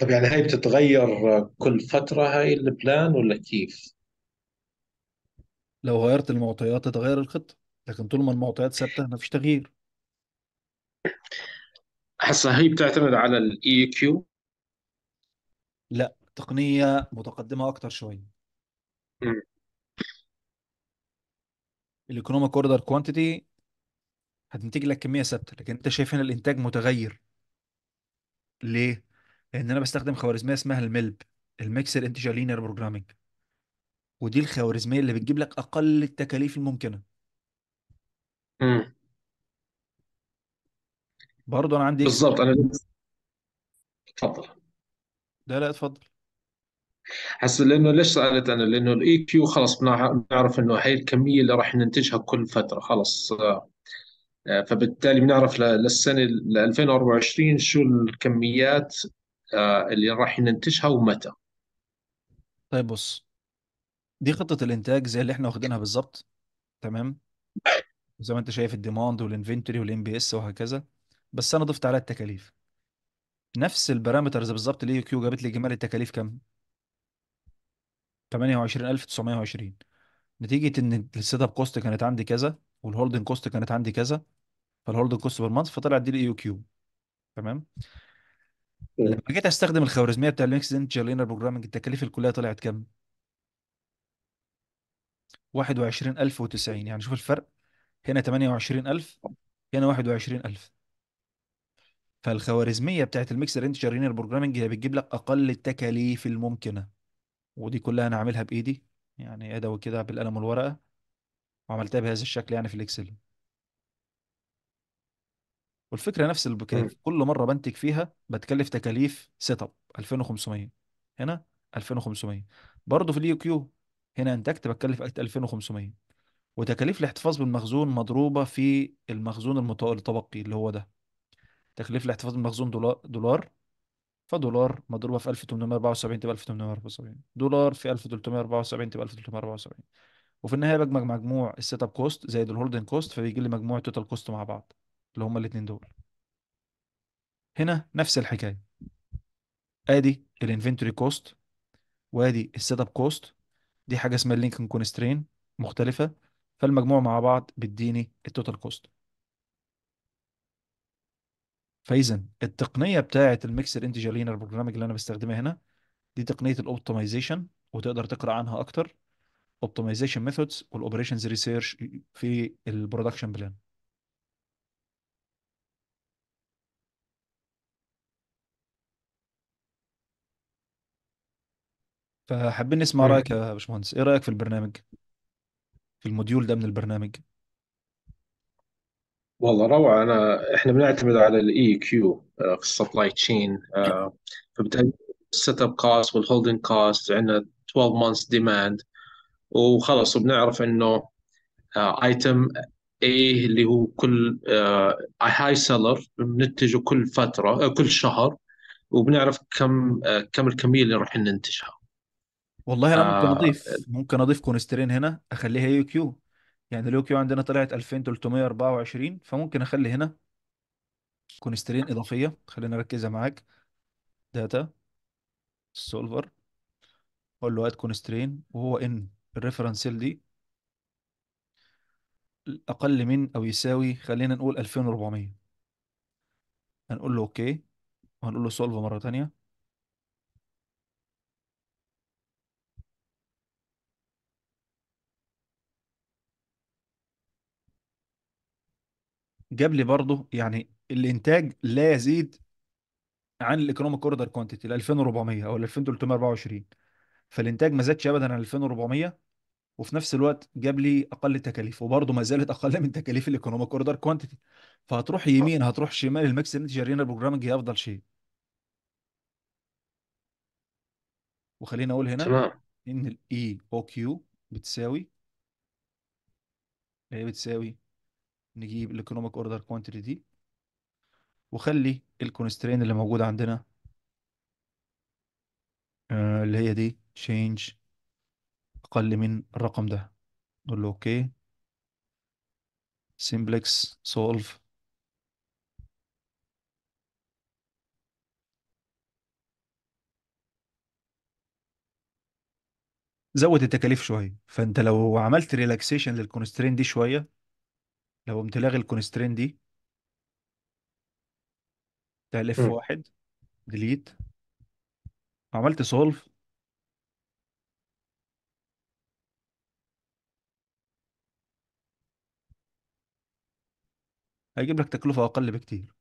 طب يعني هاي بتتغير كل فترة هاي البلان ولا كيف؟ لو غيرت المعطيات تتغير الخطة لكن طول ما المعطيات ثابتة ما فيش تغيير هسه هي بتعتمد على الاي كيو e e لا تقنية متقدمة أكتر شوية الايكونوميك اوردر كوانتيتي هتنتج لك كمية ثابتة لكن أنت شايف هنا الإنتاج متغير ليه؟ ان انا بستخدم خوارزميه اسمها الملب الميكسر انتجر لينير بروجرامنج ودي الخوارزميه اللي بتجيب لك اقل التكاليف الممكنه امم برضه انا عندي بالظبط انا اتفضل لا لا اتفضل حس لانه ليش سالت انا لانه الاي كيو e خلاص بنعرف انه هاي الكميه اللي راح ننتجها كل فتره خلاص آه، آه، فبالتالي بنعرف للسنه ل 2024 شو الكميات آه، اللي راح ننتجها ومتى طيب بص دي خطة الانتاج زي اللي احنا واخدينها بالظبط تمام زي ما انت شايف الديماند والانفنتوري والام بي اس وهكذا بس انا ضفت عليها التكاليف نفس البارامترز بالظبط الاي كيو جابت لي اجمالي التكاليف كام 28920 نتيجة ان السيت اب كوست كانت عندي كذا والهولدنج كوست كانت عندي كذا فالهولدنج كوست بالمانث فطلعت دي الاي كيو تمام إيه. لما جيت استخدم الخوارزميه بتاع الميكس انت لينر بروجرامنج التكاليف الكليه طلعت كام؟ 21090 يعني شوف الفرق هنا 28000 هنا 21000 فالخوارزميه بتاعت الميكسر انتجر لينر بروجرامنج هي بتجيب لك اقل التكاليف الممكنه ودي كلها انا عاملها بايدي يعني ادوي كده بالقلم والورقه وعملتها بهذا الشكل يعني في الاكسل والفكره نفس البكاء كل مره بنتج فيها بتكلف تكاليف سيت اب 2500 هنا 2500 برضه في اليو كيو هنا انتجت بتكلف 2500 وتكاليف الاحتفاظ بالمخزون مضروبه في المخزون المتبقي اللي هو ده تكاليف الاحتفاظ بالمخزون دولار دولار فدولار مضروبه في 1874 تبقى 1874 دولار في 1374 تبقى 1374 وفي النهايه بجمع مجموع السيت اب كوست زائد الهولدنج كوست فبيجي لي مجموع التوتال كوست مع بعض اللي هما الاثنين دول هنا نفس الحكايه ادي الانفنتوري كوست وادي السيت اب كوست دي حاجه اسمها اللينكن كونسترين مختلفه فالمجموع مع بعض بيديني التوتال كوست فاذا التقنيه بتاعه الميكسر انتجر لينر البرنامج اللي انا بستخدمها هنا دي تقنيه الاوبتمايزيشن وتقدر تقرا عنها اكتر اوبتمايزيشن ميثودز والاوبريشنز ريسيرش في البرودكشن بلان فحابين نسمع رايك يا باشمهندس ايه رايك في البرنامج في الموديول ده من البرنامج والله روعة أنا إحنا بنعتمد على الإي e آه، كيو في السبلاي آه، تشين فبالتالي السيت اب كوست والهولدنج كوست عندنا 12 مانث ديماند وخلص وبنعرف إنه ايتم آه، A اللي هو كل هاي سيلر بننتجه كل فترة كل شهر وبنعرف كم كم الكمية اللي راح ننتجها والله انا ممكن آه، اضيف ممكن اضيف كونسترين هنا اخليها يو كيو يعني اليو كيو عندنا طلعت 2324 فممكن اخلي هنا كونسترين اضافيه خلينا نركزها معاك داتا سولفر اقول له هات كونسترين وهو ان الريفرنس دي اقل من او يساوي خلينا نقول 2400 هنقول له اوكي وهنقول له سولف مره ثانيه جاب لي برضه يعني الانتاج لا يزيد عن الايكونوميك اوردر كوانتيتي ال 2400 او ال 2324 فالانتاج ما زادش ابدا عن 2400 وفي نفس الوقت جاب لي اقل تكاليف وبرضه ما زالت اقل من تكاليف الايكونوميك اوردر كوانتيتي فهتروح آه. يمين هتروح شمال الميكس شارين البروجرامنج هي افضل شيء وخليني اقول هنا ان الاي او e كيو بتساوي هي إيه بتساوي نجيب الايكونوميك اوردر كوانتيتي دي وخلي الكونسترين اللي موجود عندنا آه، اللي هي دي change اقل من الرقم ده نقول له اوكي simplex solve زود التكاليف شويه فانت لو عملت ريلاكسيشن للكونسترين دي شويه لو قمت لاغي الكونسترين دي تلف واحد ديليت عملت سولف هيجيب لك تكلفة أقل بكتير